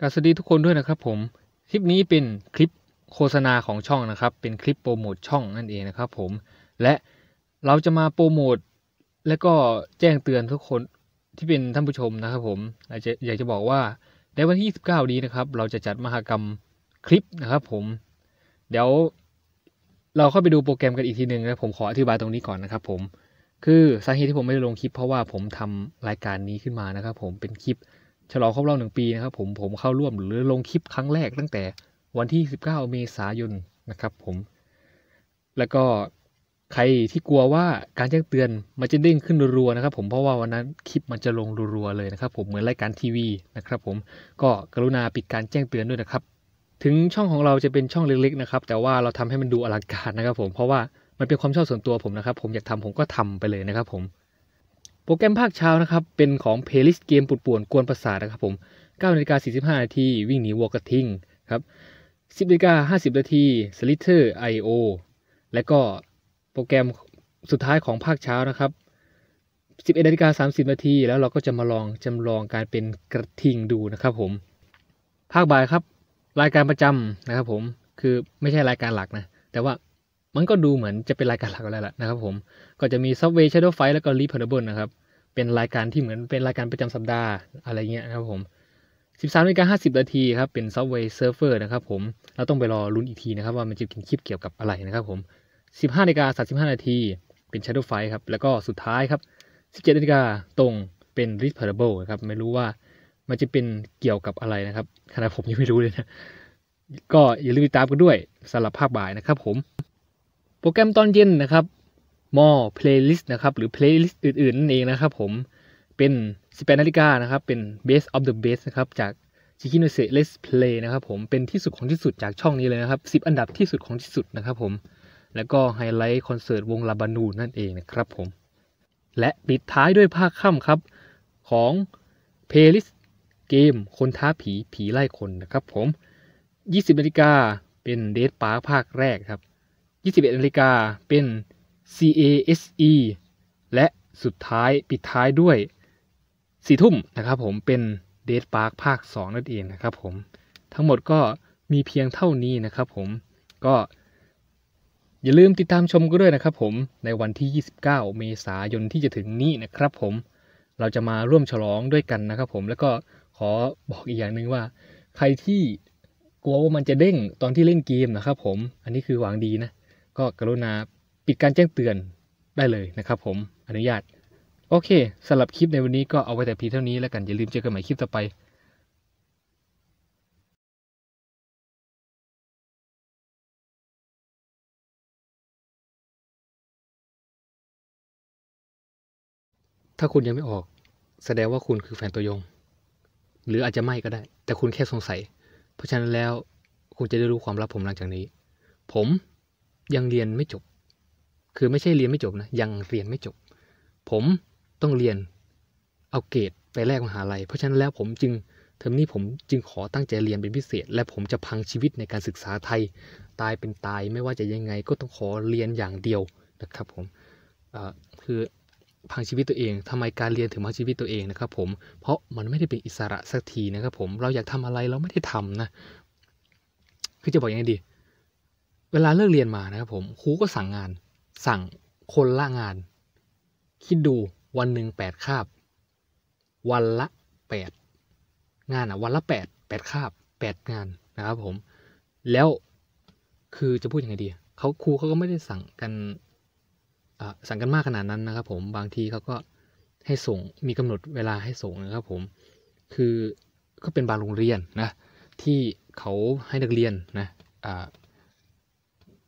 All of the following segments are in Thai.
กาสดีทุกคนด้วยนะครับผมคลิปนี้เป็นคลิปโฆษณาของช่องนะครับ เป็นคลิปโปรโมทช่องนั่นเองนะครับผมและเราจะมาโปรโมทและก็แจ้งเตือนทุกคนที่เป็นท่านผู้ชมนะครับผมอากจะอยากจะบอกว่าในวันที่ 29 นี้นะครับ เราจะจัดมหกรรมคลิปนะครับผมเดี๋ยวเราเข้าไปดูโปรแกรมกันอีกทีหนึ่งนะผมขออธิบายตรงนี้ก่อนนะครับ ผม คือสาเหตุที่ผมไม่ได้ลงคลิปเพราะว่าผมทำรายการนี้ขึ้นมานะครับ ผมเป็นคลิปฉลองครบรอบหนึ่งปีนะครับผมผมเข้าร่วมหรือลงคลิปครั้งแรกตั้งแต่วันที่ 19เมษายนนะครับผมแล้วก็ใครที่กลัวว่าการแจ้งเตือน มันจะเด้งขึ้นรัวๆนะครับ ผมเพราะว่าวันนั้นคลิปมันจะลงรัวๆเลยนะครับ ผมเหมือนรายการทีวีนะครับ ผมก็กรุณาปิดการแจ้งเตือนด้วยนะครับ ถึงช่องของเราจะเป็นช่องเล็กๆนะครับแต่ว่าเราทำให้มันดูอลังการนะครับผมเพราะว่ามันเป็นความชอบส่วนตัวผมนะครับผมอยากทำผมก็ทำไปเลยนะครับผมโปรแกรมภาคเช้านะครับเป็นของเพลย์ลิสต์เกมปวดป่วนกวนประสาทนะครับผม9นาฬิกา45 นาทีวิ่งหนีวอลกระทิงครับ 10นาฬิกา50นาทีสลิเทอร์ไอโอและก็โปรแกรมสุดท้ายของภาคเช้านะครับ11นาฬิกา30 นาทีแล้วเราก็จะมาลองจำลองการเป็นกระทิงดูนะครับผมภาคบ่ายครับรายการประจำนะครับผมคือไม่ใช่รายการหลักนะแต่ว่ามันก็ดูเหมือนจะเป็นรายการหลักแล้วล่ะนะครับ ผม ก็จะมี Subway Shadow Fight แล้วก็ r e p o r t a b l e นะครับ เป็นรายการที่เหมือนเป็นรายการประจำสัปดาห์อะไรเงี้ยนะครับผม13นาฬิกา50นาทีครับเป็น Subway Surfer นะครับ ผมเราต้องไปรอรุ้นอีกทีนะครับ ว่ามันจะเป็นคลิปเกี่ยวกับอะไรนะครับ ผม15นาฬิกา35นาทีเป็น Shadow Fight ครับ แล้วก็สุดท้ายครับ17นาฬิกาตรงเป็น r e p o r t a b l e ครับ ไม่รู้ว่ามันจะเป็นเกี่ยวกับอะไรนะครับ ขณะผมยังไม่รู้เลยนะ ก็อย่าลืมติดตามกันด้วยสำหรับภาพบ่ายนะครับ ผมรแกรมตอนเย็นนะครับ มอ เพลย์ลิสต์นะครับ หรือเพลย์ลิสต์อื่นๆนั่นเองนะครับ ผม เป็น 18นาฬิกานะครับ เป็น Best of the Best นะครับ จากชิคิโนเซเลสเพลย์นะครับผม เป็นที่สุดของที่สุดจากช่องนี้เลยนะครับ10 อันดับที่สุดของที่สุดนะครับผม แล้วก็ไฮไลท์คอนเสิร์ตวงลาบานูนั่นเองนะครับผม และปิดท้ายด้วยภาคค่ำครับของเพลย์ลิสต์เกมคนท้าผีผีไล่คนนะครับ ผม 20นาฬิกาเป็นเดทปาร์ภาคแรกครับ21นาฬิกาเป็น CASE และสุดท้ายปิดท้ายด้วย4ทุ่มนะครับผมเป็น d a ท e Park ภาค 2นั่นเองนะครับผมทั้งหมดก็มีเพียงเท่านี้นะครับผมก็อย่าลืมติดตามชมก็ด้วยนะครับผมในวันที่ 29 เมษายนที่จะถึงนี้นะครับผมเราจะมาร่วมฉลองด้วยกันนะครับผมแล้วก็ขอบอกอีกอย่างหนึ่งว่า ใครที่กลัวว่ามันจะเด้งตอนที่เล่นเกมนะครับผมอันนี้คือหวังดีนะก็กรุณาปิดการแจ้งเตือนได้เลยนะครับผม อนุญาต โอเคสำหรับคลิปในวันนี้ก็เอาไว้แต่เพียงเท่านี้แล้วกันอย่าลืมเจอกันใหม่คลิปต่อไป ถ้าคุณยังไม่ออกแสดงว่าคุณคือแฟนตัวยง หรืออาจจะไม่ก็ได้ แต่คุณแค่สงสัย เพราะฉะนั้นแล้ว คุณจะได้รู้ความลับผมหลังจากนี้ ผมยังเรียนไม่จบ คือไม่ใช่เรียนไม่จบนะ ยังเรียนไม่จบ ผมต้องเรียนเอาเกรดไปแลกมหาลัย เพราะฉะนั้นแล้วผมจึงเทอมนี้ผมจึงขอตั้งใจเรียนเป็นพิเศษ และ ผมจะพังชีวิตในการศึกษาไทยตายเป็นตาย ไม่ว่าจะยังไง ก็ต้องขอเรียนอย่างเดียวนะครับผมคือพังชีวิตตัวเอง ทำไมการเรียนถึงพังชีวิตตัวเองนะครับผม เพราะมันไม่ได้เป็นอิสระสักทีนะครับ ผม เราอยากทำอะไรเราไม่ได้ทำนะ คือจะบอกยังไงดีเวลาเลิกเรียนมานะครับผมครูก็สั่งงานสั่งคนละงาน คิดดูวันหนึ่งแปดคาบ วันละแปดงานอ่ะวันละแปดแปดคาบแปดงานนะครับผมแล้วคือจะพูดยังไงดีเขาครูเขาก็ไม่ได้สั่งกันสั่งกันมากขนาดนั้นนะครับผมบางทีเขาก็ให้ส่งมีกำหนดเวลาให้ส่งนะครับ ผมคือก็เป็นบางโรงเรียนนะที่เขาให้นักเรียนนะ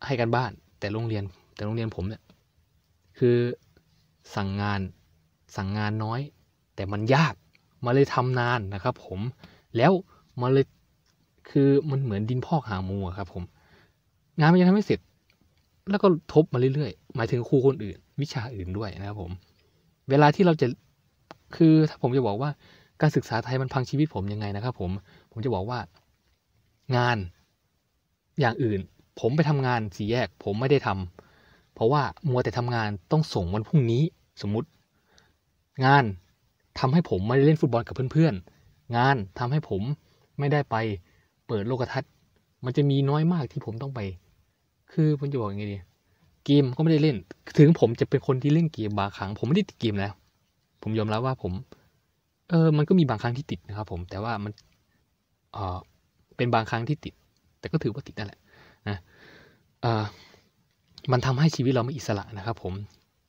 ให้กันบ้านแต่โรงเรียนแต่โรงเรียนผมเนี่ยคือสั่งงาน สั่งงานน้อย แต่มันยากมาเลยทำนานนะครับ ผมแล้วมาเลยคือมันเหมือนดินพอกหางมูครับ ผม งานมันยังทำไม่เสร็จแล้วก็ทบมาเรื่อยๆหมายถึงครูคนอื่น วิชาอื่นด้วยนะครับผมเวลาที่เราจะคือถ้าผมจะบอกว่า การศึกษาไทยมันพังชีวิตผมยังไงนะครับ ผม ผมจะบอกว่างานอย่างอื่นผมไปทำงานสี่แยก ผมไม่ได้ทำ เพราะว่ามัวแต่ทำงานต้องส่งวันพรุ่งนี้สมมติ งานทำให้ผมไม่ได้เล่นฟุตบอลกับเพื่อนๆงานทำให้ผมไม่ได้ไปเปิดโลกทัศน์ มันจะมีน้อยมากที่ผมต้องไป คือผมจะบอกอย่างไงดีเกมก็ไม่ได้เล่น ถึงผมจะเป็นคนที่เล่นเกมบางครั้งผมไม่ได้ติดเกมแล้ว ผมยอมรับวว่าผม เออมันก็มีบางครั้งที่ติดนะครับ ผม แต่ว่ามันเออเป็นบางครั้งที่ติด แต่ก็ถือว่าติดนั่นแหละมันทำให้ชีวิตเราไม่อิสระนะครับ ผม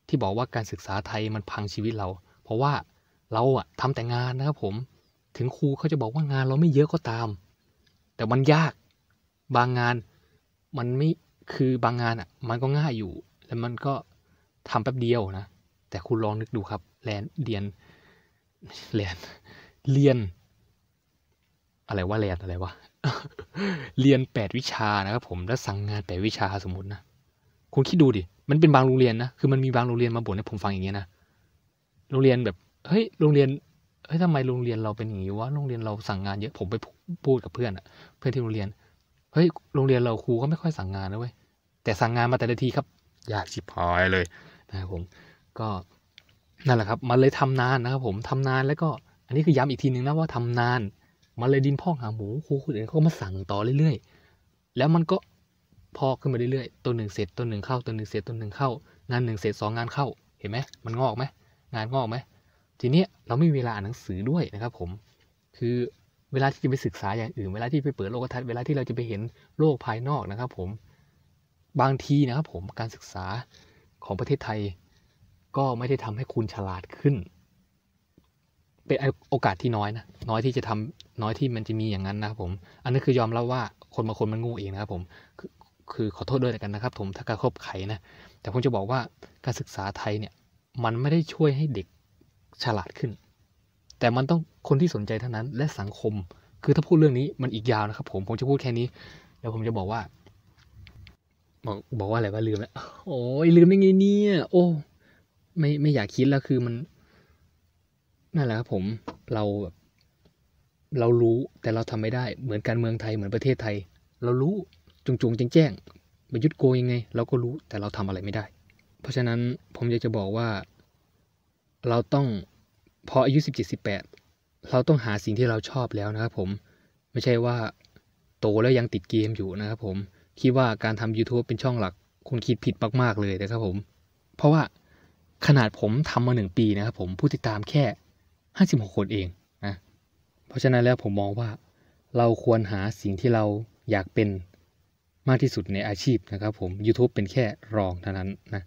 ที่บอกว่าการศึกษาไทยมันพังชีวิตเรา เพราะว่าเราอะทำแต่งานนะครับผมถึงครูเขาจะบอกว่างานเราไม่เยอะก็ตาม แต่มันยากบางงาน มันไม่คือบางงานอะมันก็ง่ายอยู่ แล้วมันก็ทำแป๊บเดียวนะแต่คุณลองนึกดูครับ แลนเรียนแลนเรียน อะไรว่าแลนอะไรวะเรียนแปดวิชานะครับผมแล้วสั่งงานแปดวิชาสมมตินะคุณคิดดูดิมันเป็นบางโรงเรียนนะคือมันมีบางโรงเรียนมาบ่นให้ผมฟังอย่างเงี้ยนะ โรงเรียนแบบเฮ้ยโรงเรียนเฮ้ยทำไมโรงเรียนเราเป็นอย่างนี้วะโรงเรียนเราสั่งงานเยอะผมไปพูดกับเพื่อนอะเพื่อนที่โรงเรียนเฮ้ยโรงเรียนเราครูก็ไม่ค่อยสั่งงานนะเว้ยแต่สั่งงานมาแต่ละทีครับอยากจิบพายเลยนะครับผมก็นั่นแหละครับ มันเลยทำนานนะครับผมทำนานแล้วก็อันนี้คือย้ำอีกทีนึงนะว่าทำนานมันเลยดินพอกหาหมูครูคนอื่นเขาก็มาสั่งต่อเรื่อย ๆ แล้วมันก็พอกขึ้นมาเรื่อยๆ ตัวหนึ่งเสร็จตัวหนึ่งเข้าตัวหนึ่งเสร็จตัวหนึ่งเข้างานหนึ่งเสร็จสองงานเข้าเห็นไหมมันงอกไหมงานงอกไหมทีเนี้ยเราไม่มีเวลาอ่านหนังสือด้วยนะครับ ผมคือเวลาที่จะไปศึกษาอย่างอื่นเวลาที่ไปเปิดโลกทัศน์เวลาที่เราจะไปเห็นโลกภายนอกนะครับ ผมบางทีนะครับผมการศึกษาของประเทศไทย ก็ไม่ได้ทำให้คุณฉลาดขึ้นเป็นโอกาสที่น้อยนะ น้อยที่จะทำน้อยที่มันจะมีอย่างนั้นนะครับผม อันนี้คือยอมรับว่าคนบางคนมันงูเองนะครับผม คือขอโทษด้วยกันนะครับ ผม ถ้าการคคบไขนะ แต่ผมจะบอกว่าการศึกษาไทยเนี่ย มันไม่ได้ช่วยให้เด็กฉลาดขึ้น แต่มันต้องคนที่สนใจเท่านั้น และสังคม คือถ้าพูดเรื่องนี้มันอีกยาวนะครับ ผม ผมจะพูดแค่นี้ แล้วผมจะบอกว่า บอกบอกว่าอะไรว่าลืมแล้วโอ้ยลืมได้ไงเนี่ย โอ้ ไม่ไม่อยากคิดแล้วคือมันนั่นแหละครับผม เราแบบเรารู้แต่เราทำไม่ได้ เหมือนการเมืองไทย เหมือนประเทศไทย เรารู้จุงจงแจ้งแจ้งมายุทธโกยังไง เราก็รู้แต่เราทำอะไรไม่ได้ เพราะฉะนั้นผมอยากจะบอกว่าเราต้องพออายุสสิิบเจ็ดบแปดเราต้องหาสิ่งที่เราชอบแล้วนะครับผมไม่ใช่ว่าโตแล้วยังติดเกมอยู่นะครับผมคิดว่าการทำ YouTube เป็นช่องหลักคุณคิดผิดมากๆเลยนะครับผม เพราะว่าขนาดผมทำมาหนึ่งปีนะครับผมผู้ติดตามแค่ห้าสิบหกคนเองนะ เพราะฉะนั้นแล้วผมมองว่าเราควรหาสิ่งที่เราอยากเป็นมากที่สุดในอาชีพนะครับผม YouTube เป็นแค่รองเท่านั้นนะ